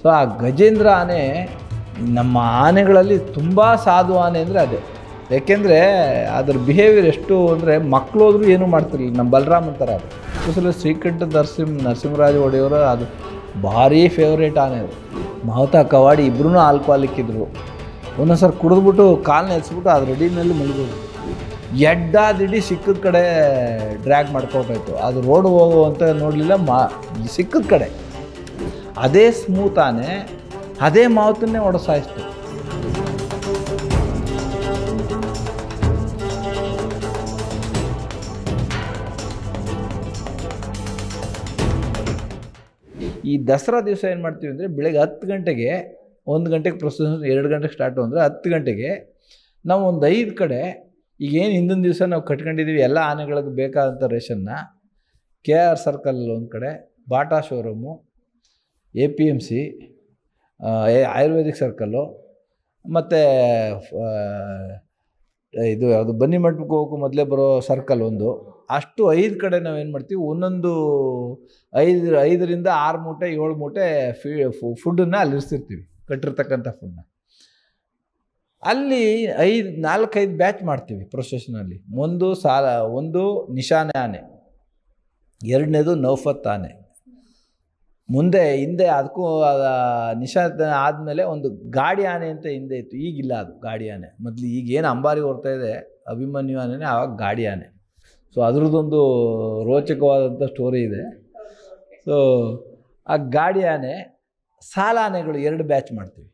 so ಆ ಗಜೇಂದ್ರ ಆನೆ ನಮ್ಮ ಆನೆಗಳಲ್ಲಿ ತುಂಬ ಸಾಧು ಆನೆ ಅಂದರೆ ಅದೇ ಯಾಕೆಂದರೆ ಅದರ ಬಿಹೇವಿಯರ್ ಎಷ್ಟು ಅಂದರೆ ಮಕ್ಕಳು ಏನು ಏನೂ ಮಾಡ್ತಿರಲಿಲ್ಲ ನಮ್ಮ ಬಲರಾಮ್ ಅಂತಾರೆ ಅದು ಸಲ ಶ್ರೀಕಂಠ ನರಸಿಂಹ ನರಸಿಂಹರಾಜ ಒಡೆಯವರು ಅದು ಭಾರಿ ಫೇವ್ರೇಟ್ ಆನೆ ಅದು ಮಹತಾ ಕವಾಡಿ ಇಬ್ಬರೂ ಆಲ್ಕೋಹಾಲಿಕ್ಕಿದ್ರು ಒಂದೊಂದ್ಸರಿ ಕುಡಿದ್ಬಿಟ್ಟು ಕಾಲನ್ನ ಎತ್ಸ್ಬಿಟ್ಟು ಅದ್ರ ಅಡಿನಲ್ಲಿ ಮುಳುಗೋದು ಎಡ್ಡಾದಿಡಿ ಸಿಕ್ಕದ ಕಡೆ ಡ್ರ್ಯಾಗ್ ಮಾಡ್ಕೊಬೇಕು ಅದು ರೋಡ್ ಹೋಗುವಂತ ನೋಡಲಿಲ್ಲ ಮಾ ಸಿಕ್ಕದ ಕಡೆ ಅದೇ ಸ್ಮೂತಾನೆ ಅದೇ ಮಾತನ್ನೇ ಒಡಸಾಯಿಸ್ತು ಈ ದಸರಾ ದಿವಸ ಏನು ಮಾಡ್ತೀವಿ ಅಂದರೆ ಬೆಳಗ್ಗೆ ಹತ್ತು ಗಂಟೆಗೆ ಒಂದು ಗಂಟೆಗೆ ಪ್ರೊಸೆಷನ್ ಎರಡು ಗಂಟೆಗೆ ಸ್ಟಾರ್ಟು ಅಂದರೆ ಹತ್ತು ಗಂಟೆಗೆ ನಾವು ಒಂದು ಐದು ಕಡೆ ಈಗೇನು ಹಿಂದಿನ ದಿವಸ ನಾವು ಕಟ್ಕೊಂಡಿದ್ದೀವಿ ಎಲ್ಲ ಆನೆಗಳಿಗೆ ಬೇಕಾದಂಥ ರೇಷನ್ನ ಕೆ ಆರ್ ಸರ್ಕಲ್ ಒಂದು ಕಡೆ Bata showroom A P M C ayurvedic circle ಮತ್ತು ಇದು ಯಾವುದು ಬನ್ನಿ ಮಂಟಪಕ್ಕೆ ಹೋಗೋಕ್ಕೂ ಮೊದಲೇ ಬರೋ ಸರ್ಕಲ್ ಒಂದು ಅಷ್ಟು ಐದು ಕಡೆ ನಾವೇನು ಮಾಡ್ತೀವಿ ಒಂದೊಂದು ಐದು ಐದರಿಂದ ಆರು ಮೂಟೆ ಏಳು ಮೂಟೆ ಫೀ ಫುಡ್ಡನ್ನು ಅಲ್ಲಿರಿಸಿರ್ತೀವಿ ಕಟ್ಟಿರ್ತಕ್ಕಂಥ ಫುಡ್ನ ಅಲ್ಲಿ ಐದು ನಾಲ್ಕೈದು ಬ್ಯಾಚ್ ಮಾಡ್ತೀವಿ ಪ್ರೊಸೆಷನಲ್ಲಿ ಒಂದು ಸಾಲ ಒಂದು ನಿಶಾನೆ ಆನೆ ಎರಡನೇದು ನೌಫತ್ ಆನೆ ಮುಂದೆ ಹಿಂದೆ ಅದಕ್ಕೂ ನಿಷಾದ ಆದಮೇಲೆ ಒಂದು ಗಾಡಿ ಆನೆ ಅಂತ ಹಿಂದೆ ಇತ್ತು ಈಗಿಲ್ಲ ಅದು ಗಾಡಿ ಆನೆ ಮೊದಲು ಏನು ಅಂಬಾರಿ ಹೊರ್ತಾ ಇದೆ ಅಭಿಮನ್ಯು ಆನೆ ಆವಾಗ ಗಾಡಿ ಆನೆ ಸೊ ಅದ್ರದ್ದೊಂದು ರೋಚಕವಾದಂಥ ಸ್ಟೋರಿ ಇದೆ ಸೊ ಆ ಗಾಡಿ ಆನೆ ಸಾಲ ಆನೆಗಳು ಎರಡು ಬ್ಯಾಚ್ ಮಾಡ್ತೀವಿ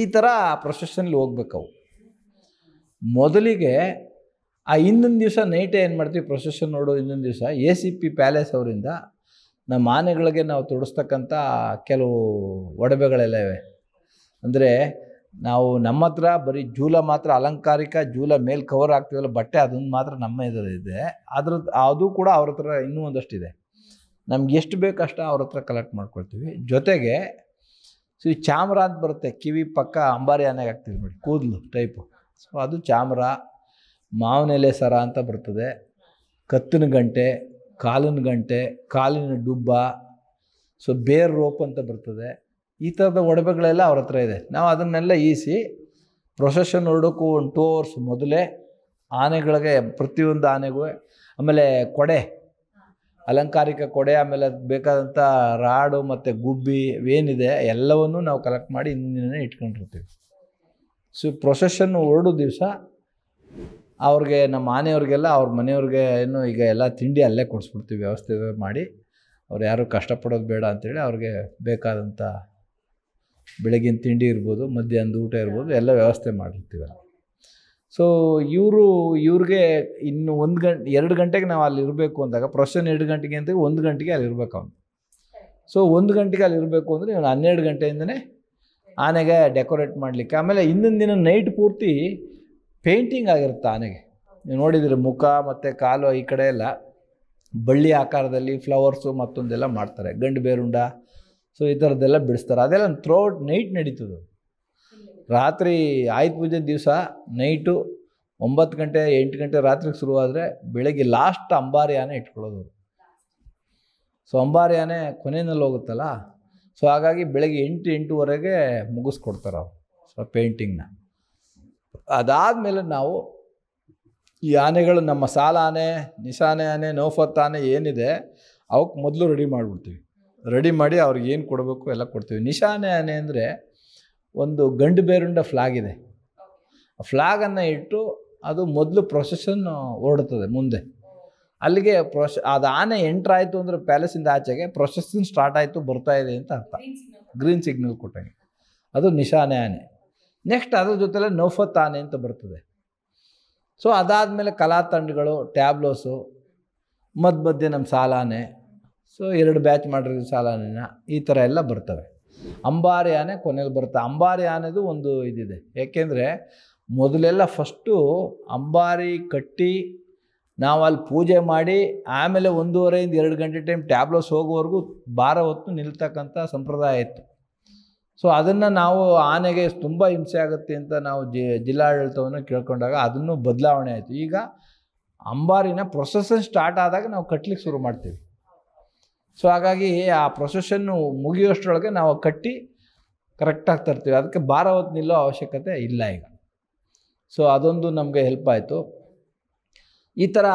ಈ ಥರ ಹೋಗ್ಬೇಕು ಹೋಗ್ಬೇಕವು ಮೊದಲಿಗೆ ಆ ಇನ್ನೊಂದು ದಿವಸ ನೈಟೇ ಏನು ಮಾಡ್ತೀವಿ ಪ್ರೊಸೆಷನ್ ನೋಡೋ ಇನ್ನೊಂದು ದಿವಸ ಎ ಸಿ ಪಿ ಪ್ಯಾಲೇಸ್ ಅವರಿಂದ ನಮ್ಮ ಆನೆಗಳಿಗೆ ನಾವು ತೊಡಸ್ತಕ್ಕಂಥ ಕೆಲವು ಒಡವೆಗಳೆಲ್ಲ ಇವೆ ಅಂದರೆ ನಾವು ನಮ್ಮ ಹತ್ರ ಬರೀ ಜೂಲ ಮಾತ್ರ ಅಲಂಕಾರಿಕ ಜೂಲ ಮೇಲೆ ಕವರ್ ಆಗ್ತೀವಲ್ಲ ಬಟ್ಟೆ ಅದೊಂದು ಮಾತ್ರ ನಮ್ಮ ಇದೆ ಅದ್ರ ಅದು ಕೂಡ ಅವ್ರ ಹತ್ರ ಇನ್ನೂ ಒಂದಷ್ಟಿದೆ ನಮ್ಗೆ ಎಷ್ಟು ಬೇಕಷ್ಟು ಅವ್ರ ಹತ್ರ ಕಲೆಕ್ಟ್ ಮಾಡ್ಕೊಳ್ತೀವಿ ಜೊತೆಗೆ ಸೊ ಈ ಚಾಮ್ರ ಅಂತ ಬರುತ್ತೆ ಕಿವಿ ಪಕ್ಕ ಅಂಬಾರಿ ಆನೆಗೆ ಹಾಕ್ತೀವಿ ನೋಡಿ ಕೂದಲು ಟೈಪು ಸೊ ಅದು ಚಾಮರ ಮಾವಿನೆಲೆ ಸರ ಅಂತ ಬರ್ತದೆ ಕತ್ತಿನ ಗಂಟೆ ಕಾಲಿನ ಗಂಟೆ ಕಾಲಿನ ಡುಬ್ಬ ಸೊ ಬೇರ್ ರೋಪ್ ಅಂತ ಬರ್ತದೆ ಈ ಥರದ ಒಡವೆಗಳೆಲ್ಲ ಅವ್ರ ಹತ್ರ ಇದೆ ನಾವು ಅದನ್ನೆಲ್ಲ ಈಸಿ ಪ್ರೊಸೆಷನ್ ಹೊರಡೋಕ್ಕೂ ಒಂದು ಟೂ ಅವರ್ಸ್ ಮೊದಲೇ ಆನೆಗಳಿಗೆ ಪ್ರತಿಯೊಂದು ಆನೆಗೂ ಆಮೇಲೆ ಕೊಡೆ ಅಲಂಕಾರಿಕ ಕೊಡೆ ಆಮೇಲೆ ಅದು ಬೇಕಾದಂಥ ರಾಡು ಮತ್ತು ಗುಬ್ಬಿ ಏನಿದೆ ಎಲ್ಲವನ್ನೂ ನಾವು ಕಲೆಕ್ಟ್ ಮಾಡಿ ಇಂದಿನ ಇಟ್ಕೊಂಡಿರ್ತೀವಿ ಸೊ ಪ್ರೊಸೆಷನ್ ಹೊರಡೋ ದಿವಸ ಅವ್ರಿಗೆ ನಮ್ಮ ಆನೆಯವ್ರಿಗೆಲ್ಲ ಅವ್ರ ಮನೆಯವ್ರಿಗೆ ಏನು ಈಗ ಎಲ್ಲ ತಿಂಡಿ ಅಲ್ಲೇ ಕೊಡಿಸ್ಬಿಡ್ತೀವಿ ವ್ಯವಸ್ಥೆ ಮಾಡಿ ಅವ್ರು ಯಾರು ಕಷ್ಟಪಡೋದು ಬೇಡ ಅಂಥೇಳಿ ಅವ್ರಿಗೆ ಬೇಕಾದಂಥ ಬೆಳಗಿನ ತಿಂಡಿ ಇರ್ಬೋದು ಮಧ್ಯಾಹ್ನದ ಊಟ ಇರ್ಬೋದು ಎಲ್ಲ ವ್ಯವಸ್ಥೆ ಮಾಡಿರ್ತೀವಲ್ಲ ಸೊ ಇವರು ಇವ್ರಿಗೆ ಇನ್ನು ಒಂದು ಗಂಟೆ ಎರಡು ಗಂಟೆಗೆ ನಾವು ಅಲ್ಲಿ ಇರಬೇಕು ಅಂದಾಗ ಪ್ರೊಸೆಷನ್ ಎರಡು ಗಂಟೆಗೆ ಅಂತ ಒಂದು ಗಂಟೆಗೆ ಅಲ್ಲಿ ಇರಬೇಕು ಅವನು ಸೊ ಒಂದು ಗಂಟೆಗೆ ಅಲ್ಲಿ ಇರಬೇಕು ಅಂದರೆ ಇವನು ಹನ್ನೆರಡು ಗಂಟೆಯಿಂದನೇ ಆನೆಗೆ ಡೆಕೋರೇಟ್ ಮಾಡಲಿಕ್ಕೆ ಆಮೇಲೆ ಹಿಂದಿನ ದಿನ ನೈಟ್ ಪೂರ್ತಿ ಪೇಂಟಿಂಗ್ ಆಗಿರುತ್ತೆ ಆನೆಗೆ ನೀವು ನೋಡಿದರೆ ಮುಖ ಮತ್ತು ಕಾಲು ಈ ಕಡೆ ಎಲ್ಲ ಬಳ್ಳಿ ಆಕಾರದಲ್ಲಿ ಫ್ಲವರ್ಸು ಮತ್ತೊಂದೆಲ್ಲ ಮಾಡ್ತಾರೆ ಗಂಡು ಬೇರುಂಡ ಸೊ ಈ ಥರದ್ದೆಲ್ಲ ಬಿಡಿಸ್ತಾರೆ ಅದೆಲ್ಲ ಥ್ರೋಟ್ ನೈಟ್ ನಡೀತದೆ ರಾತ್ರಿ ಆಯುಧ ಪೂಜೆ ದಿವಸ ನೈಟು ಒಂಬತ್ತು ಗಂಟೆ ಎಂಟು ಗಂಟೆ ರಾತ್ರಿಗೆ ಶುರುವಾದರೆ ಬೆಳಗ್ಗೆ ಲಾಸ್ಟ್ ಅಂಬಾರಿ ಆನೆ ಇಟ್ಕೊಳ್ಳೋದು ಸೊ ಅಂಬಾರಿ ಆನೆ ಕೊನೆಯಲ್ಲಿ ಹೋಗುತ್ತಲ್ಲ ಸೊ ಹಾಗಾಗಿ ಬೆಳಗ್ಗೆ ಎಂಟು ಎಂಟುವರೆಗೆ ಮುಗಿಸ್ಕೊಡ್ತಾರೆ ಅವರು ಸೊ ಪೇಂಟಿಂಗ್ನ ಮೇಲೆ ನಾವು ಈ ಆನೆಗಳು ನಮ್ಮ ಸಾಲ ಆನೆ ನಿಶಾನೆ ಆನೆ ನೋಫತ್ ಆನೆ ಏನಿದೆ ಅವಕ್ಕೆ ಮೊದಲು ರೆಡಿ ಮಾಡಿಬಿಡ್ತೀವಿ ರೆಡಿ ಮಾಡಿ ಅವ್ರಿಗೆ ಏನು ಕೊಡಬೇಕು ಎಲ್ಲ ಕೊಡ್ತೀವಿ ನಿಶಾನೆ ಆನೆ ಅಂದರೆ ಒಂದು ಗಂಡು ಬೇರುಂಡ ಫ್ಲಾಗ್ ಇದೆ ಆ ಫ್ಲಾಗನ್ನು ಇಟ್ಟು ಅದು ಮೊದಲು ಪ್ರೊಸೆಷನ್ ಓಡುತ್ತದೆ ಮುಂದೆ ಅಲ್ಲಿಗೆ ಪ್ರೊಸ ಅದು ಆನೆ ಎಂಟ್ರಾಯಿತು ಅಂದರೆ ಪ್ಯಾಲೇಸಿಂದ ಆಚೆಗೆ ಪ್ರೊಸೆಷನ್ ಸ್ಟಾರ್ಟ್ ಆಯಿತು ಬರ್ತಾ ಇದೆ ಅಂತ ಅರ್ಥ ಗ್ರೀನ್ ಸಿಗ್ನಲ್ ಕೊಟ್ಟಂಗೆ ಅದು ನಿಶಾನೆ ಆನೆ ನೆಕ್ಸ್ಟ್ ಅದ್ರ ಜೊತೆಲೆ ತಾನೆ ಅಂತ ಬರ್ತದೆ ಸೊ ಅದಾದಮೇಲೆ ಕಲಾ ತಂಡಗಳು ಟ್ಯಾಬ್ಲೋಸು ಮಧ್ಯ ಮಧ್ಯೆ ನಮ್ಮ ಸಾಲಾನೆ ಸೊ ಎರಡು ಬ್ಯಾಚ್ ಮಾಡಿರೋ ಸಾಲಾನೆನ ಈ ಥರ ಎಲ್ಲ ಬರ್ತವೆ ಅಂಬಾರಿ ಆನೆ ಕೊನೆಯಲ್ಲಿ ಬರುತ್ತೆ ಅಂಬಾರಿ ಆನೆದು ಒಂದು ಇದಿದೆ ಏಕೆಂದರೆ ಮೊದಲೆಲ್ಲ ಫಸ್ಟು ಅಂಬಾರಿ ಕಟ್ಟಿ ನಾವು ಅಲ್ಲಿ ಪೂಜೆ ಮಾಡಿ ಆಮೇಲೆ ಒಂದೂವರೆಯಿಂದ ಎರಡು ಗಂಟೆ ಟೈಮ್ ಟ್ಯಾಬ್ಲೋಸ್ ಹೋಗುವವರೆಗೂ ಭಾರ ಹೊತ್ತು ನಿಲ್ತಕ್ಕಂಥ ಸಂಪ್ರದಾಯ ಇತ್ತು ಸೊ ಅದನ್ನು ನಾವು ಆನೆಗೆ ತುಂಬ ಹಿಂಸೆ ಆಗುತ್ತೆ ಅಂತ ನಾವು ಜಿ ಜಿಲ್ಲಾಡಳಿತವನ್ನು ಕೇಳ್ಕೊಂಡಾಗ ಅದನ್ನು ಬದಲಾವಣೆ ಆಯಿತು ಈಗ ಅಂಬಾರಿನ ಪ್ರೊಸೆಸನ್ ಸ್ಟಾರ್ಟ್ ಆದಾಗ ನಾವು ಕಟ್ಟಲಿಕ್ಕೆ ಶುರು ಮಾಡ್ತೀವಿ ಸೊ ಹಾಗಾಗಿ ಆ ಪ್ರೊಸೆಷನ್ನು ಮುಗಿಯೋಷ್ಟರೊಳಗೆ ನಾವು ಕಟ್ಟಿ ಕರೆಕ್ಟಾಗಿ ತರ್ತೀವಿ ಅದಕ್ಕೆ ಭಾರ ಹೊತ್ತು ನಿಲ್ಲೋ ಅವಶ್ಯಕತೆ ಇಲ್ಲ ಈಗ ಸೊ ಅದೊಂದು ನಮಗೆ ಹೆಲ್ಪ್ ಆಯಿತು ಈ ಥರ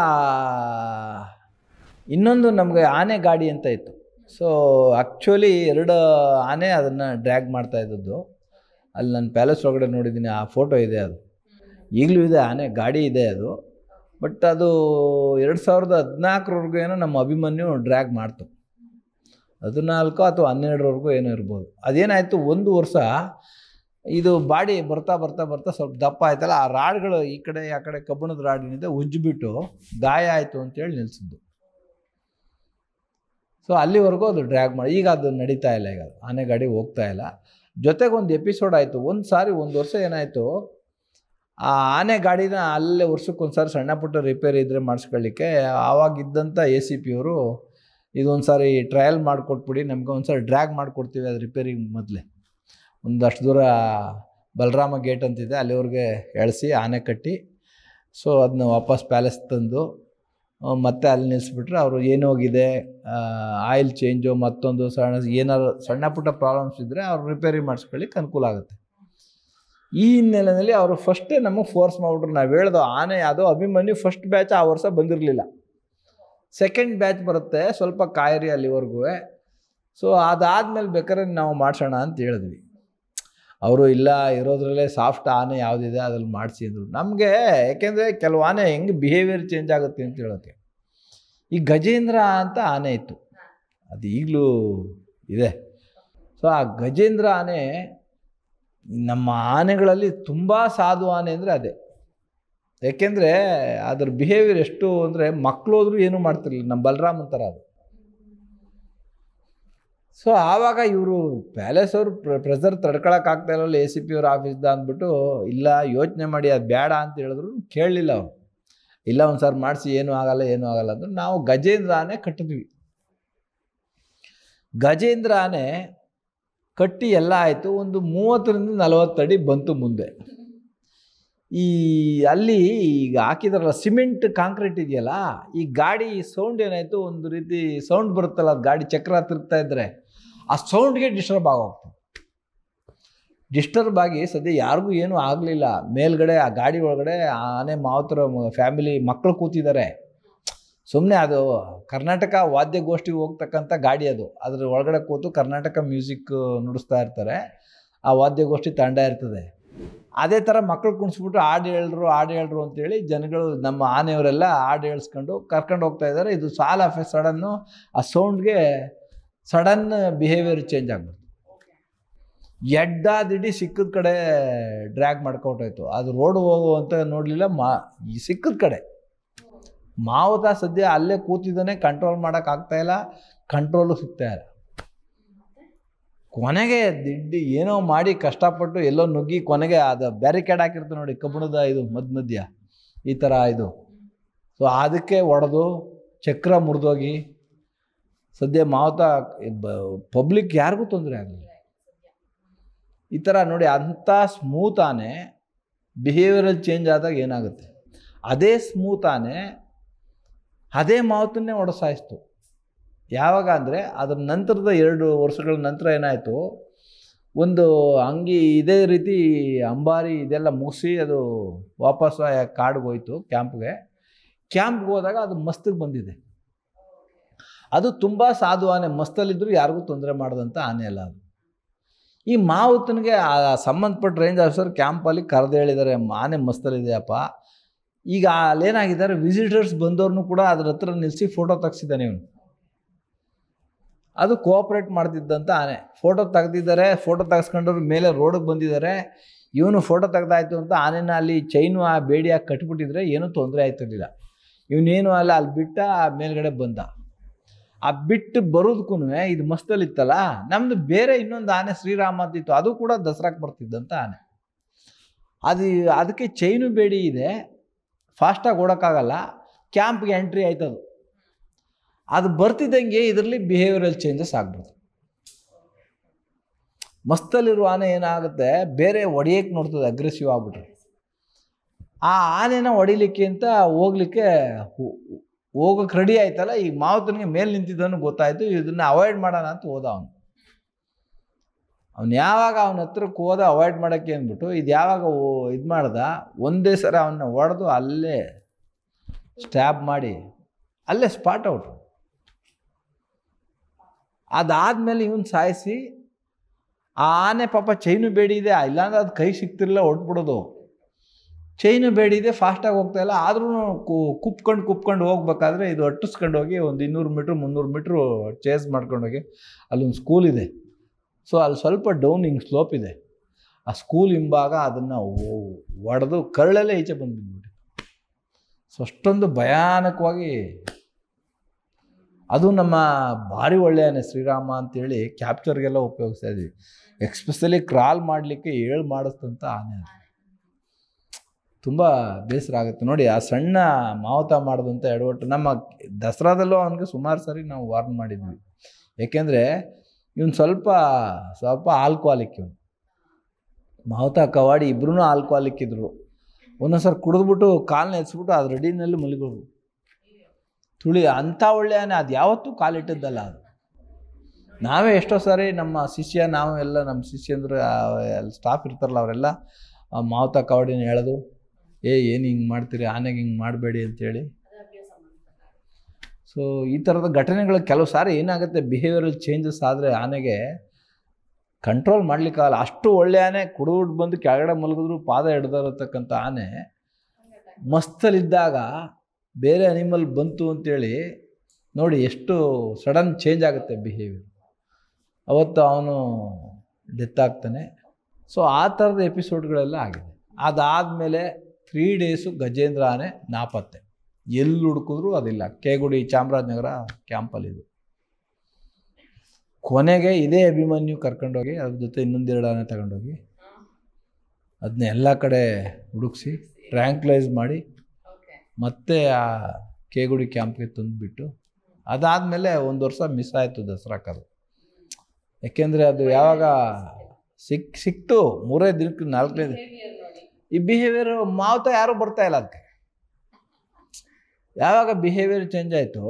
ಇನ್ನೊಂದು ನಮಗೆ ಆನೆ ಗಾಡಿ ಅಂತ ಇತ್ತು ಸೊ ಆ್ಯಕ್ಚುಲಿ ಎರಡು ಆನೆ ಅದನ್ನು ಡ್ರ್ಯಾಗ್ ಮಾಡ್ತಾ ಇದ್ದದ್ದು ಅಲ್ಲಿ ನಾನು ಪ್ಯಾಲೇಸ್ ಒಳಗಡೆ ನೋಡಿದ್ದೀನಿ ಆ ಫೋಟೋ ಇದೆ ಅದು ಈಗಲೂ ಇದೆ ಆನೆ ಗಾಡಿ ಇದೆ ಅದು ಬಟ್ ಅದು ಎರಡು ಸಾವಿರದ ಹದಿನಾಲ್ಕರವರೆಗೂ ಏನೋ ನಮ್ಮ ಅಭಿಮನ್ಯು ಡ್ರ್ಯಾಗ್ ಮಾಡ್ತು ಹದಿನಾಲ್ಕು ಅಥವಾ ಹನ್ನೆರಡರವರೆಗೂ ಏನೋ ಇರ್ಬೋದು ಅದೇನಾಯಿತು ಒಂದು ವರ್ಷ ಇದು ಬಾಡಿ ಬರ್ತಾ ಬರ್ತಾ ಬರ್ತಾ ಸ್ವಲ್ಪ ದಪ್ಪ ಆಯ್ತಲ್ಲ ಆ ರಾಡ್ಗಳು ಈ ಕಡೆ ಆ ಕಡೆ ಕಬ್ಬಿಣದ ರಾಡಿನಿಂದ ಉಜ್ಜಿಬಿಟ್ಟು ಗಾಯ ಆಯಿತು ಅಂತೇಳಿ ನಿಲ್ಲಿಸಿದ್ದು ಸೊ ಅಲ್ಲಿವರೆಗೂ ಅದು ಡ್ರ್ಯಾಗ್ ಮಾಡಿ ಈಗ ಅದು ನಡೀತಾ ಇಲ್ಲ ಈಗ ಆನೆ ಗಾಡಿ ಹೋಗ್ತಾ ಇಲ್ಲ ಜೊತೆಗೆ ಒಂದು ಎಪಿಸೋಡ್ ಆಯಿತು ಒಂದು ಸಾರಿ ಒಂದು ವರ್ಷ ಏನಾಯಿತು ಆ ಆನೆ ಗಾಡಿನ ಅಲ್ಲೇ ವರ್ಷಕ್ಕೊಂದು ಸಾರಿ ಸಣ್ಣ ಪುಟ್ಟ ರಿಪೇರಿ ಇದ್ದರೆ ಮಾಡಿಸ್ಕೊಳ್ಳಿಕ್ಕೆ ಆವಾಗಿದ್ದಂಥ ಎ ಸಿ ಪಿಯವರು ಇದೊಂದು ಸಾರಿ ಟ್ರಯಲ್ ಮಾಡಿಕೊಟ್ಬಿಡಿ ನಮಗೆ ಒಂದು ಸಾರಿ ಡ್ರ್ಯಾಗ್ ಮಾಡಿಕೊಡ್ತೀವಿ ಅದು ರಿಪೇರಿ ಮೊದಲೇ ಒಂದಷ್ಟು ದೂರ ಬಲರಾಮ ಗೇಟ್ ಅಂತಿದೆ ಅಲ್ಲಿವರೆಗೆ ಎಳಸಿ ಆನೆ ಕಟ್ಟಿ ಸೊ ಅದನ್ನ ವಾಪಸ್ ಪ್ಯಾಲೇಸ್ ತಂದು ಮತ್ತೆ ಅಲ್ಲಿ ನಿಲ್ಲಿಸ್ಬಿಟ್ರೆ ಅವರು ಏನೋಗಿದೆ ಆಯಿಲ್ ಚೇಂಜು ಮತ್ತೊಂದು ಸಣ್ಣ ಏನಾದ್ರು ಸಣ್ಣ ಪುಟ್ಟ ಪ್ರಾಬ್ಲಮ್ಸ್ ಇದ್ದರೆ ಅವ್ರು ರಿಪೇರಿ ಮಾಡಿಸ್ಕೊಳ್ಳಿಕ್ಕೆ ಅನುಕೂಲ ಆಗುತ್ತೆ ಈ ಹಿನ್ನೆಲೆಯಲ್ಲಿ ಅವರು ಫಸ್ಟೇ ನಮಗೆ ಫೋರ್ಸ್ ಮಾಡಿಬಿಟ್ರು ನಾವು ಹೇಳ್ದು ಆನೆ ಅದು ಅಭಿಮನ್ಯು ಫಸ್ಟ್ ಬ್ಯಾಚ್ ಆ ವರ್ಷ ಬಂದಿರಲಿಲ್ಲ ಸೆಕೆಂಡ್ ಬ್ಯಾಚ್ ಬರುತ್ತೆ ಸ್ವಲ್ಪ ಕಾಯಿರಿ ಅಲ್ಲಿವರೆಗೂ ಸೊ ಅದಾದಮೇಲೆ ಬೇಕಾದ್ರೆ ನಾವು ಮಾಡಿಸೋಣ ಅಂತ ಹೇಳಿದ್ವಿ ಅವರು ಇಲ್ಲ ಇರೋದ್ರಲ್ಲೇ ಸಾಫ್ಟ್ ಆನೆ ಯಾವುದಿದೆ ಅದ್ರಲ್ಲಿ ಮಾಡಿಸಿ ಅಂದರು ನಮಗೆ ಯಾಕೆಂದರೆ ಕೆಲವು ಆನೆ ಹೆಂಗೆ ಬಿಹೇವಿಯರ್ ಚೇಂಜ್ ಆಗುತ್ತೆ ಅಂತ ಹೇಳೋಕ್ಕೆ ಈ ಗಜೇಂದ್ರ ಅಂತ ಆನೆ ಇತ್ತು ಅದು ಈಗಲೂ ಇದೆ ಸೊ ಆ ಗಜೇಂದ್ರ ಆನೆ ನಮ್ಮ ಆನೆಗಳಲ್ಲಿ ತುಂಬ ಸಾಧು ಆನೆ ಅಂದರೆ ಅದೇ ಯಾಕೆಂದರೆ ಅದ್ರ ಬಿಹೇವಿಯರ್ ಎಷ್ಟು ಅಂದರೆ ಮಕ್ಕಳು ಏನು ಏನೂ ಮಾಡ್ತಿರಲಿಲ್ಲ ನಮ್ಮ ಬಲರಾಮ್ ಅಂತಾರೆ ಅದು ಸೊ ಆವಾಗ ಇವರು ಪ್ಯಾಲೇಸ್ ಅವರು ಪ್ರೆಸರ್ ತಡ್ಕೊಳಕ್ಕಾಗ್ತಾ ಇರಲ್ಲ ಎ ಸಿ ಪಿ ಅವ್ರ ಆಫೀಸ್ದ ಅಂದ್ಬಿಟ್ಟು ಇಲ್ಲ ಯೋಚನೆ ಮಾಡಿ ಅದು ಬೇಡ ಅಂತ ಹೇಳಿದ್ರು ಕೇಳಲಿಲ್ಲ ಅವರು ಇಲ್ಲ ಒಂದು ಸಾರಿ ಮಾಡಿಸಿ ಏನೂ ಆಗಲ್ಲ ಏನೂ ಆಗಲ್ಲ ಅಂದ್ರೆ ನಾವು ಗಜೇಂದ್ರ ಆನೆ ಕಟ್ಟಿದ್ವಿ ಗಜೇಂದ್ರ ಆನೆ ಕಟ್ಟಿ ಎಲ್ಲ ಆಯಿತು ಒಂದು ಮೂವತ್ತರಿಂದ ನಲವತ್ತು ಅಡಿ ಬಂತು ಮುಂದೆ ಈ ಅಲ್ಲಿ ಈಗ ಹಾಕಿದಾರಲ್ಲ ಸಿಮೆಂಟ್ ಕಾಂಕ್ರೀಟ್ ಇದೆಯಲ್ಲ ಈ ಗಾಡಿ ಸೌಂಡ್ ಏನಾಯಿತು ಒಂದು ರೀತಿ ಸೌಂಡ್ ಬರುತ್ತಲ್ಲ ಅದು ಗಾಡಿ ಚಕ್ರ ತಿರುಗ್ತಾ ಇದ್ರೆ ಆ ಸೌಂಡ್ಗೆ ಡಿಸ್ಟರ್ಬ್ ಆಗೋಗ್ತದೆ ಡಿಸ್ಟರ್ಬ್ ಆಗಿ ಸದ್ಯ ಯಾರಿಗೂ ಏನೂ ಆಗಲಿಲ್ಲ ಮೇಲ್ಗಡೆ ಆ ಗಾಡಿ ಒಳಗಡೆ ಆನೆ ಮಾವತರ ಫ್ಯಾಮಿಲಿ ಮಕ್ಕಳು ಕೂತಿದ್ದಾರೆ ಸುಮ್ಮನೆ ಅದು ಕರ್ನಾಟಕ ವಾದ್ಯಗೋಷ್ಠಿಗೆ ಹೋಗ್ತಕ್ಕಂಥ ಗಾಡಿ ಅದು ಅದ್ರ ಒಳಗಡೆ ಕೂತು ಕರ್ನಾಟಕ ಮ್ಯೂಸಿಕ್ ನುಡಿಸ್ತಾ ಇರ್ತಾರೆ ಆ ವಾದ್ಯಗೋಷ್ಠಿ ತಂಡ ಇರ್ತದೆ ಅದೇ ಥರ ಮಕ್ಕಳು ಕುಣಿಸ್ಬಿಟ್ಟು ಹಾಡು ಹೇಳ್ರು ಹಾಡು ಹೇಳ್ರು ಅಂತೇಳಿ ಜನಗಳು ನಮ್ಮ ಆನೆಯವರೆಲ್ಲ ಹಾಡು ಹೇಳಿಸ್ಕೊಂಡು ಕರ್ಕೊಂಡು ಹೋಗ್ತಾ ಇದ್ದಾರೆ ಇದು ಸಾಲ ಸಡನ್ನು ಆ ಸೌಂಡ್ಗೆ ಸಡನ್ ಬಿಹೇವಿಯರ್ ಚೇಂಜ್ ಆಗ್ಬಿಡ್ತು ಎಡ್ಡಾದಿಡಿ ಸಿಕ್ಕದ ಕಡೆ ಡ್ರ್ಯಾಗ್ ಮಾಡ್ಕೊಟ್ಟೋಯ್ತು ಅದು ರೋಡ್ ಅಂತ ನೋಡಲಿಲ್ಲ ಮಾ ಸಿಕ್ಕದ ಕಡೆ ಮಾವುತ ಸದ್ಯ ಅಲ್ಲೇ ಕೂತಿದ್ದಾನೆ ಕಂಟ್ರೋಲ್ ಮಾಡೋಕ್ಕಾಗ್ತಾ ಇಲ್ಲ ಕಂಟ್ರೋಲು ಸಿಗ್ತಾ ಇಲ್ಲ ಕೊನೆಗೆ ದಿಡ್ಡಿ ಏನೋ ಮಾಡಿ ಕಷ್ಟಪಟ್ಟು ಎಲ್ಲೋ ನುಗ್ಗಿ ಕೊನೆಗೆ ಅದು ಬ್ಯಾರಿಕೇಡ್ ಹಾಕಿರ್ತ ನೋಡಿ ಕಬ್ಬಣದ ಇದು ಮದ್ ಮಧ್ಯ ಈ ಥರ ಇದು ಸೊ ಅದಕ್ಕೆ ಒಡೆದು ಚಕ್ರ ಮುರಿದೋಗಿ ಸದ್ಯ ಮಾವತ ಪಬ್ಲಿಕ್ ಯಾರಿಗೂ ತೊಂದರೆ ಆಗಲಿಲ್ಲ ಈ ಥರ ನೋಡಿ ಅಂಥ ಸ್ಮೂತಾನೆ ಬಿಹೇವಿಯರಲ್ಲಿ ಚೇಂಜ್ ಆದಾಗ ಏನಾಗುತ್ತೆ ಅದೇ ಸ್ಮೂತಾನೆ ಅದೇ ಮಾವತನ್ನೇ ಒಡಸಾಯಿಸ್ತು ಯಾವಾಗ ಅಂದರೆ ಅದರ ನಂತರದ ಎರಡು ವರ್ಷಗಳ ನಂತರ ಏನಾಯಿತು ಒಂದು ಅಂಗಿ ಇದೇ ರೀತಿ ಅಂಬಾರಿ ಇದೆಲ್ಲ ಮುಗಿಸಿ ಅದು ವಾಪಸ್ ಕಾಡಿಗೆ ಹೋಯ್ತು ಕ್ಯಾಂಪ್ಗೆ ಕ್ಯಾಂಪ್ಗೆ ಹೋದಾಗ ಅದು ಮಸ್ತಿಗೆ ಬಂದಿದೆ ಅದು ತುಂಬ ಸಾಧು ಆನೆ ಮಸ್ತಲ್ಲಿದ್ದರೂ ಯಾರಿಗೂ ತೊಂದರೆ ಮಾಡಿದಂಥ ಆನೆ ಅಲ್ಲ ಅದು ಈ ಮಾವುತನಿಗೆ ಆ ಸಂಬಂಧಪಟ್ಟ ರೇಂಜ್ ಆಫೀಸರ್ ಕ್ಯಾಂಪಲ್ಲಿ ಕರೆದು ಹೇಳಿದ್ದಾರೆ ಆನೆ ಮಸ್ತಲ್ಲಿದೆಯಪ್ಪ ಈಗ ಅಲ್ಲೇನಾಗಿದ್ದಾರೆ ವಿಸಿಟರ್ಸ್ ಬಂದವ್ರನ್ನು ಕೂಡ ಅದ್ರ ಹತ್ರ ನಿಲ್ಲಿಸಿ ಫೋಟೋ ತೆಗ್ಸಿದ್ದಾನೆ ಇವನು ಅದು ಕೋಆಪ್ರೇಟ್ ಮಾಡ್ತಿದ್ದಂಥ ಆನೆ ಫೋಟೋ ತೆಗ್ದಿದ್ದಾರೆ ಫೋಟೋ ತೆಗೆಸ್ಕೊಂಡವ್ರ ಮೇಲೆ ರೋಡಿಗೆ ಬಂದಿದ್ದಾರೆ ಇವನು ಫೋಟೋ ತೆಗ್ದಾಯ್ತು ಅಂತ ಆನೆನ ಅಲ್ಲಿ ಚೈನು ಆ ಬೇಡಿಯಾಗಿ ಕಟ್ಬಿಟ್ಟಿದ್ರೆ ಏನೂ ತೊಂದರೆ ಆಯ್ತಿರಲಿಲ್ಲ ಇವನೇನು ಅಲ್ಲ ಅಲ್ಲಿ ಬಿಟ್ಟ ಮೇಲ್ಗಡೆ ಬಂದ ಆ ಬಿಟ್ಟು ಬರೋದಕ್ಕೂ ಇದು ಮಸ್ತಲ್ಲಿ ಇತ್ತಲ್ಲ ನಮ್ದು ಬೇರೆ ಇನ್ನೊಂದು ಆನೆ ಶ್ರೀರಾಮ ಅಂತ ಅದು ಕೂಡ ದಸರಾಕ್ಕೆ ಬರ್ತಿದ್ದಂಥ ಆನೆ ಅದು ಅದಕ್ಕೆ ಚೈನು ಬೇಡಿ ಇದೆ ಫಾಸ್ಟಾಗಿ ಓಡೋಕ್ಕಾಗಲ್ಲ ಕ್ಯಾಂಪ್ಗೆ ಎಂಟ್ರಿ ಆಯ್ತದು ಅದು ಬರ್ತಿದ್ದಂಗೆ ಇದರಲ್ಲಿ ಬಿಹೇವಿಯರಲ್ ಚೇಂಜಸ್ ಆಗ್ಬೋದು ಮಸ್ತಲ್ಲಿರುವ ಆನೆ ಏನಾಗುತ್ತೆ ಬೇರೆ ಒಡೆಯಕ್ಕೆ ನೋಡ್ತದೆ ಅಗ್ರೆಸಿವ್ ಆಗ್ಬಿಟ್ರೆ ಆ ಆನೆನ ಹೊಡಿಲಿಕ್ಕೆ ಅಂತ ಹೋಗ್ಲಿಕ್ಕೆ ಹೋಗೋಕೆ ರೆಡಿ ಆಯ್ತಲ್ಲ ಈ ಮಾವುತನಿಗೆ ಮೇಲೆ ನಿಂತಿದ್ದನು ಗೊತ್ತಾಯಿತು ಇದನ್ನ ಅವಾಯ್ಡ್ ಮಾಡೋಣ ಅಂತ ಹೋದ ಅವನು ಅವನು ಯಾವಾಗ ಅವನ ಹತ್ರಕ್ಕೆ ಹೋದ ಅವಾಯ್ಡ್ ಮಾಡೋಕ್ಕೆ ಅಂದ್ಬಿಟ್ಟು ಇದು ಯಾವಾಗ ಇದು ಮಾಡ್ದ ಒಂದೇ ಸರ ಅವನ್ನ ಹೊಡೆದು ಅಲ್ಲೇ ಸ್ಟ್ಯಾಬ್ ಮಾಡಿ ಅಲ್ಲೇ ಸ್ಪಾಟ್ ಔಟ್ ಅದಾದಮೇಲೆ ಇವನು ಸಾಯಿಸಿ ಆ ಆನೆ ಪಾಪ ಚೈನು ಬೇಡಿ ಇದೆ ಇಲ್ಲಾಂದ್ರೆ ಅದು ಕೈ ಸಿಗ್ತಿರಲಿಲ್ಲ ಹೊಟ್ಬಿಡೋದು ಚೈನು ಬೇಡಿದೆ ಫಾಸ್ಟಾಗಿ ಹೋಗ್ತಾಯಿಲ್ಲ ಇಲ್ಲ ಕು ಕುಪ್ಕೊಂಡು ಕುಪ್ಕೊಂಡು ಹೋಗ್ಬೇಕಾದ್ರೆ ಇದು ಅಟ್ಟಿಸ್ಕೊಂಡು ಹೋಗಿ ಒಂದು ಇನ್ನೂರು ಮೀಟ್ರ್ ಮುನ್ನೂರು ಮೀಟ್ರು ಚೇಸ್ ಮಾಡ್ಕೊಂಡೋಗಿ ಅಲ್ಲೊಂದು ಸ್ಕೂಲ್ ಇದೆ ಸೊ ಅಲ್ಲಿ ಸ್ವಲ್ಪ ಡೌನಿಂಗ್ ಸ್ಲೋಪ್ ಇದೆ ಆ ಸ್ಕೂಲ್ ಹಿಂಭಾಗ ಅದನ್ನು ಒಡೆದು ಕರಳಲ್ಲೇ ಈಚೆ ಬಂದ್ಬಿಡ್ಬಿಟ್ಟು ಸೊ ಅಷ್ಟೊಂದು ಭಯಾನಕವಾಗಿ ಅದು ನಮ್ಮ ಭಾರಿ ಒಳ್ಳೆಯನೆ ಶ್ರೀರಾಮ ಅಂತೇಳಿ ಕ್ಯಾಪ್ಚರ್ಗೆಲ್ಲ ಉಪಯೋಗಿಸ್ತಾ ಇದ್ವಿ ಎಕ್ಸ್ಪೆಷಲಿ ಕ್ರಾಲ್ ಮಾಡಲಿಕ್ಕೆ ಏಳು ಮಾಡಿಸ್ತಂಥ ಆನೆ ಅದು ತುಂಬ ಬೇಸರ ಆಗುತ್ತೆ ನೋಡಿ ಆ ಸಣ್ಣ ಮಾವತ ಮಾಡೋದಂತ ಎಡವಟ್ಟು ನಮ್ಮ ದಸರಾದಲ್ಲೂ ಅವನಿಗೆ ಸುಮಾರು ಸಾರಿ ನಾವು ವಾರ್ನ್ ಮಾಡಿದ್ವಿ ಏಕೆಂದರೆ ಇವನು ಸ್ವಲ್ಪ ಸ್ವಲ್ಪ ಆಲ್ಕೋಹಾಲಿಕ್ ಇವನು ಮಾವತ ಕವಾಡಿ ಇಬ್ಬರೂ ಆಲ್ಕೋಹಾಲಿಕ್ ಇದ್ದರು ಒಂದೊಂದ್ಸರಿ ಕುಡಿದ್ಬಿಟ್ಟು ಕಾಲನ್ನ ಎತ್ಸ್ಬಿಟ್ಟು ಅದ್ರ ರೆಡಿನಲ್ಲಿ ಮಲಗೋರು ತುಳಿ ಅಂಥ ಒಳ್ಳೆಯನೇ ಅದು ಯಾವತ್ತೂ ಕಾಲಿಟ್ಟಿದ್ದಲ್ಲ ಅದು ನಾವೇ ಎಷ್ಟೋ ಸಾರಿ ನಮ್ಮ ಶಿಷ್ಯ ನಾವು ಎಲ್ಲ ನಮ್ಮ ಶಿಷ್ಯಂದ್ರೆ ಸ್ಟಾಫ್ ಇರ್ತಾರಲ್ಲ ಅವರೆಲ್ಲ ಮಾವತ ಕವಾಡಿನ ಹೇಳೋದು ಏ ಏನು ಹಿಂಗೆ ಮಾಡ್ತೀರಿ ಆನೆಗೆ ಹಿಂಗೆ ಮಾಡಬೇಡಿ ಅಂತೇಳಿ ಸೊ ಈ ಥರದ ಘಟನೆಗಳು ಕೆಲವು ಸಾರಿ ಏನಾಗುತ್ತೆ ಬಿಹೇವಿಯರಲ್ ಚೇಂಜಸ್ ಆದರೆ ಆನೆಗೆ ಕಂಟ್ರೋಲ್ ಮಾಡಲಿಕ್ಕಾಗಲ್ಲ ಅಷ್ಟು ಒಳ್ಳೆ ಆನೆ ಕುಡಿದು ಬಂದು ಕೆಳಗಡೆ ಮಲಗಿದ್ರು ಪಾದ ಹಿಡ್ದಿರತಕ್ಕಂಥ ಆನೆ ಮಸ್ತಲ್ಲಿದ್ದಾಗ ಬೇರೆ ಅನಿಮಲ್ ಬಂತು ಅಂತೇಳಿ ನೋಡಿ ಎಷ್ಟು ಸಡನ್ ಚೇಂಜ್ ಆಗುತ್ತೆ ಬಿಹೇವಿಯರ್ ಅವತ್ತು ಅವನು ಡೆತ್ ಆಗ್ತಾನೆ ಸೊ ಆ ಥರದ ಎಪಿಸೋಡ್ಗಳೆಲ್ಲ ಆಗಿದೆ ಅದಾದಮೇಲೆ ತ್ರೀ ಡೇಸು ಗಜೇಂದ್ರ ಆನೆ ನಾಪತ್ತೆ ಎಲ್ಲಿ ಹುಡುಕಿದ್ರು ಅದಿಲ್ಲ ಕೇಗುಡಿ ಚಾಮರಾಜನಗರ ಇದು ಕೊನೆಗೆ ಇದೇ ಅಭಿಮನ್ಯು ಕರ್ಕೊಂಡೋಗಿ ಅದ್ರ ಜೊತೆ ಇನ್ನೊಂದೆರಡು ಆನೆ ತಗೊಂಡೋಗಿ ಅದನ್ನ ಎಲ್ಲ ಕಡೆ ಹುಡುಕ್ಸಿ ಟ್ರ್ಯಾಂಕ್ಲೈಸ್ ಮಾಡಿ ಮತ್ತೆ ಆ ಕೇಗುಡಿ ಕ್ಯಾಂಪ್ಗೆ ತಂದುಬಿಟ್ಟು ಅದಾದಮೇಲೆ ಒಂದು ವರ್ಷ ಮಿಸ್ ಆಯಿತು ದಸರಾ ಕಾಲ ಯಾಕೆಂದರೆ ಅದು ಯಾವಾಗ ಸಿಕ್ ಸಿಕ್ತು ಮೂರೇ ದಿನಕ್ಕೆ ನಾಲ್ಕನೇ ದಿನ ಈ ಬಿಹೇವಿಯರ್ ಮಾವುತ ಯಾರು ಬರ್ತಾ ಇಲ್ಲ ಅದಕ್ಕೆ ಯಾವಾಗ ಬಿಹೇವಿಯರ್ ಚೇಂಜ್ ಆಯಿತು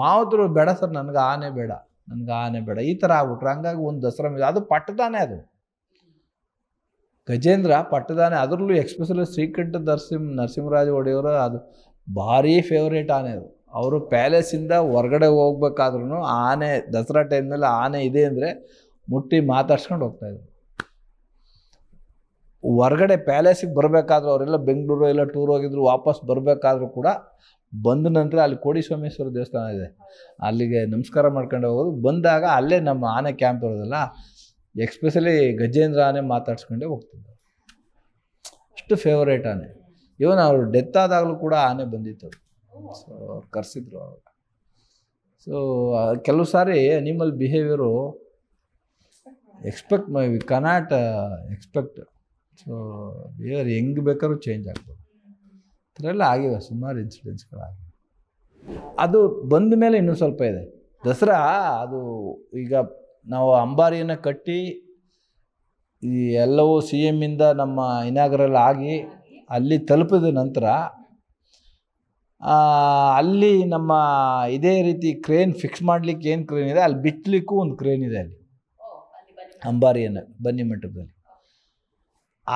ಮಾವತರು ಬೇಡ ಸರ್ ನನಗೆ ಆನೆ ಬೇಡ ನನಗೆ ಆನೆ ಬೇಡ ಈ ಥರ ಆಗ್ಬಿಟ್ರು ಹಂಗಾಗಿ ಒಂದು ದಸರಾ ಅದು ಪಟ್ಟದಾನೆ ಅದು ಗಜೇಂದ್ರ ಪಟ್ಟದಾನೆ ಅದರಲ್ಲೂ ಎಕ್ಸ್ಪೆಷಲಿ ಶ್ರೀಕಂಠ ನರಸಿಂಹ ನರಸಿಂಹರಾಜ ಒಡೆಯವರು ಅದು ಭಾರಿ ಫೇವ್ರೇಟ್ ಆನೆ ಅದು ಅವರು ಪ್ಯಾಲೇಸಿಂದ ಹೊರಗಡೆ ಹೋಗ್ಬೇಕಾದ್ರೂ ಆನೆ ದಸರಾ ಟೈಮ್ನಲ್ಲಿ ಆನೆ ಇದೆ ಅಂದರೆ ಮುಟ್ಟಿ ಮಾತಾಡ್ಸ್ಕೊಂಡು ಹೋಗ್ತಾಯಿದ್ರು ಹೊರ್ಗಡೆ ಪ್ಯಾಲೇಸಿಗೆ ಬರಬೇಕಾದ್ರೂ ಅವರೆಲ್ಲ ಬೆಂಗಳೂರು ಎಲ್ಲ ಟೂರ್ ಹೋಗಿದ್ರು ವಾಪಸ್ ಬರಬೇಕಾದ್ರೂ ಕೂಡ ಬಂದ ನಂತರ ಅಲ್ಲಿ ಕೋಡಿ ಸೋಮೇಶ್ವರ ದೇವಸ್ಥಾನ ಇದೆ ಅಲ್ಲಿಗೆ ನಮಸ್ಕಾರ ಮಾಡ್ಕೊಂಡು ಹೋಗೋದು ಬಂದಾಗ ಅಲ್ಲೇ ನಮ್ಮ ಆನೆ ಕ್ಯಾಂಪ್ ಇರೋದಲ್ಲ ಎಕ್ಸ್ಪೆಷಲಿ ಗಜೇಂದ್ರ ಆನೆ ಮಾತಾಡ್ಸ್ಕೊಂಡೇ ಹೋಗ್ತಿದ್ದೆ ಅಷ್ಟು ಫೇವ್ರೇಟ್ ಆನೆ ಇವನ್ ಅವರು ಡೆತ್ ಆದಾಗಲೂ ಕೂಡ ಆನೆ ಬಂದಿತ್ತು ಸೊ ಕರೆಸಿದ್ರು ಅವಾಗ ಸೊ ಕೆಲವು ಸಾರಿ animal behaviour expect my we cannot expect so behaviour ಹೆಂಗೆ ಬೇಕಾದ್ರೂ ಚೇಂಜ್ ಆಗ್ಬೋದು ಆ ಆಗಿವೆ ಸುಮಾರು ಇನ್ಸಿಡೆನ್ಸ್ಗಳಾಗಿವೆ ಅದು ಬಂದ ಮೇಲೆ ಇನ್ನೂ ಸ್ವಲ್ಪ ಇದೆ ದಸರಾ ಅದು ಈಗ ನಾವು ಅಂಬಾರಿಯನ್ನು ಕಟ್ಟಿ ಈ ಎಲ್ಲವೂ ಸಿ ಎಮ್ಮಿಂದ ನಮ್ಮ ಇನಾಗ್ರಲ್ ಆಗಿ ಅಲ್ಲಿ ತಲುಪಿದ ನಂತರ ಅಲ್ಲಿ ನಮ್ಮ ಇದೇ ರೀತಿ ಕ್ರೇನ್ ಫಿಕ್ಸ್ ಮಾಡಲಿಕ್ಕೆ ಏನು ಕ್ರೇನ್ ಇದೆ ಅಲ್ಲಿ ಬಿತ್ತಲಿಕ್ಕೂ ಒಂದು ಕ್ರೇನ್ ಇದೆ ಅಲ್ಲಿ ಅಂಬಾರಿಯನ್ನು ಬನ್ನಿ ಮಂಟಪದಲ್ಲಿ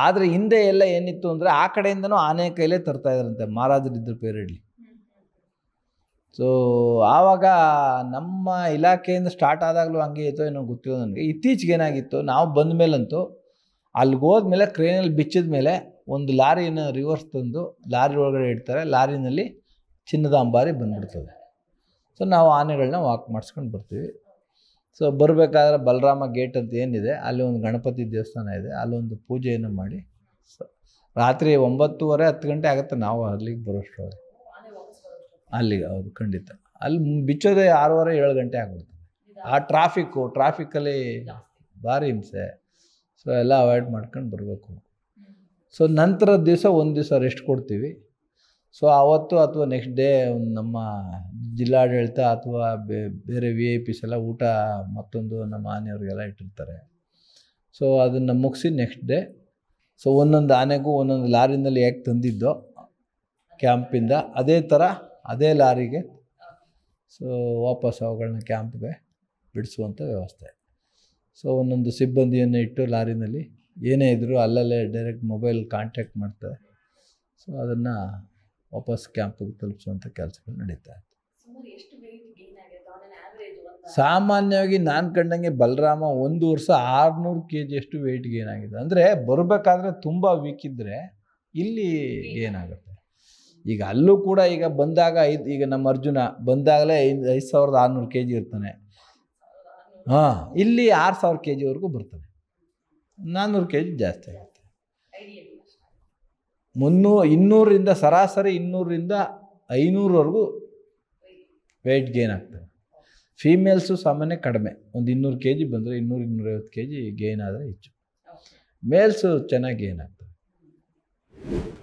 ಆದರೆ ಹಿಂದೆ ಎಲ್ಲ ಏನಿತ್ತು ಅಂದರೆ ಆ ಕಡೆಯಿಂದನೂ ಆನೆ ಕೈಲೇ ತರ್ತಾ ಇದ್ರಂತೆ ಮಹಾರಾಜರಿದ್ದ ಪೇರಿಡ್ಲಿ ಸೊ ಆವಾಗ ನಮ್ಮ ಇಲಾಖೆಯಿಂದ ಸ್ಟಾರ್ಟ್ ಆದಾಗಲೂ ಹಂಗೆ ಇತ್ತು ಏನೋ ಗೊತ್ತಿಲ್ಲ ನನಗೆ ಇತ್ತೀಚೆಗೆ ಏನಾಗಿತ್ತು ನಾವು ಬಂದ ಮೇಲಂತೂ ಅಲ್ಲಿಗೆ ಹೋದ್ಮೇಲೆ ಕ್ರೇನಲ್ಲಿ ಬಿಚ್ಚಿದ ಮೇಲೆ ಒಂದು ಲಾರಿಯನ್ನು ರಿವರ್ಸ್ ತಂದು ಲಾರಿ ಒಳಗಡೆ ಇಡ್ತಾರೆ ಲಾರಿನಲ್ಲಿ ಚಿನ್ನದ ಅಂಬಾರಿ ಬಂದ್ಬಿಡ್ತದೆ ಸೊ ನಾವು ಆನೆಗಳನ್ನ ವಾಕ್ ಮಾಡಿಸ್ಕೊಂಡು ಬರ್ತೀವಿ ಸೊ ಬರಬೇಕಾದ್ರೆ ಬಲರಾಮ ಗೇಟ್ ಅಂತ ಏನಿದೆ ಅಲ್ಲಿ ಒಂದು ಗಣಪತಿ ದೇವಸ್ಥಾನ ಇದೆ ಅಲ್ಲೊಂದು ಪೂಜೆಯನ್ನು ಮಾಡಿ ರಾತ್ರಿ ಒಂಬತ್ತುವರೆ ಹತ್ತು ಗಂಟೆ ಆಗುತ್ತೆ ನಾವು ಅಲ್ಲಿಗೆ ಬರೋಷ್ಟು ಅಲ್ಲಿಗೆ ಹೌದು ಖಂಡಿತ ಅಲ್ಲಿ ಬಿಚ್ಚೋದೇ ಆರೂವರೆ ಏಳು ಗಂಟೆ ಆಗ್ಬಿಡ್ತದೆ ಆ ಟ್ರಾಫಿಕ್ಕು ಟ್ರಾಫಿಕ್ಕಲ್ಲಿ ಭಾರಿ ಹಿಂಸೆ ಸೊ ಎಲ್ಲ ಅವಾಯ್ಡ್ ಮಾಡ್ಕೊಂಡು ಬರಬೇಕು ಸೊ ನಂತರ ದಿವಸ ಒಂದು ದಿವಸ ರೆಸ್ಟ್ ಕೊಡ್ತೀವಿ ಸೊ ಆವತ್ತು ಅಥವಾ ನೆಕ್ಸ್ಟ್ ಡೇ ನಮ್ಮ ಜಿಲ್ಲಾಡಳಿತ ಅಥವಾ ಬೇರೆ ವಿ ಐ ಪಿಸ್ ಎಲ್ಲ ಊಟ ಮತ್ತೊಂದು ನಮ್ಮ ಆನೆಯವ್ರಿಗೆಲ್ಲ ಇಟ್ಟಿರ್ತಾರೆ ಸೊ ಅದನ್ನು ಮುಗಿಸಿ ನೆಕ್ಸ್ಟ್ ಡೇ ಸೊ ಒಂದೊಂದು ಆನೆಗೂ ಒಂದೊಂದು ಲಾರಿನಲ್ಲಿ ಹೇಗೆ ತಂದಿದ್ದೋ ಕ್ಯಾಂಪಿಂದ ಅದೇ ಥರ ಅದೇ ಲಾರಿಗೆ ಸೊ ವಾಪಸ್ ಅವುಗಳನ್ನ ಕ್ಯಾಂಪ್ಗೆ ಬಿಡಿಸುವಂಥ ವ್ಯವಸ್ಥೆ ಸೊ ಒಂದೊಂದು ಸಿಬ್ಬಂದಿಯನ್ನು ಇಟ್ಟು ಲಾರಿನಲ್ಲಿ ಏನೇ ಇದ್ದರೂ ಅಲ್ಲಲ್ಲೇ ಡೈರೆಕ್ಟ್ ಮೊಬೈಲ್ ಕಾಂಟ್ಯಾಕ್ಟ್ ಮಾಡ್ತಾರೆ ಸೊ ಅದನ್ನು ವಾಪಸ್ ಕ್ಯಾಂಪಿಗೆ ತಲುಪಿಸುವಂಥ ಕೆಲಸಗಳು ನಡೀತಾ ಇತ್ತು ಸಾಮಾನ್ಯವಾಗಿ ನಾನು ಕಂಡಂಗೆ ಬಲರಾಮ ಒಂದು ವರ್ಷ ಆರುನೂರು ಕೆ ಜಿಯಷ್ಟು ವೆಯ್ಟ್ ಗೇನ್ ಆಗಿದೆ ಅಂದರೆ ಬರಬೇಕಾದ್ರೆ ತುಂಬ ವೀಕ್ ಇದ್ದರೆ ಇಲ್ಲಿ ಏನಾಗುತ್ತೆ ಈಗ ಅಲ್ಲೂ ಕೂಡ ಈಗ ಬಂದಾಗ ಐದು ಈಗ ನಮ್ಮ ಅರ್ಜುನ ಬಂದಾಗಲೇ ಐದು ಐದು ಸಾವಿರದ ಆರುನೂರು ಕೆ ಜಿ ಇರ್ತಾನೆ ಹಾಂ ಇಲ್ಲಿ ಆರು ಸಾವಿರ ಕೆ ಜಿವರೆಗೂ ಬರ್ತಾನೆ ನಾನ್ನೂರು ಕೆ ಜಿ ಜಾಸ್ತಿ ಆಗುತ್ತೆ ಮುನ್ನೂ ಇನ್ನೂರರಿಂದ ಸರಾಸರಿ ಇನ್ನೂರರಿಂದ ಐನೂರವರೆಗೂ ವೆಯ್ಟ್ ಗೇನ್ ಆಗ್ತದೆ ಫೀಮೇಲ್ಸು ಸಾಮಾನ್ಯ ಕಡಿಮೆ ಒಂದು ಇನ್ನೂರು ಕೆ ಜಿ ಬಂದರೆ ಇನ್ನೂರು ಇನ್ನೂರೈವತ್ತು ಕೆ ಜಿ ಗೇನ್ ಆದರೆ ಹೆಚ್ಚು ಮೇಲ್ಸು ಚೆನ್ನಾಗಿ ಗೇನ್ ಆಗ್ತದೆ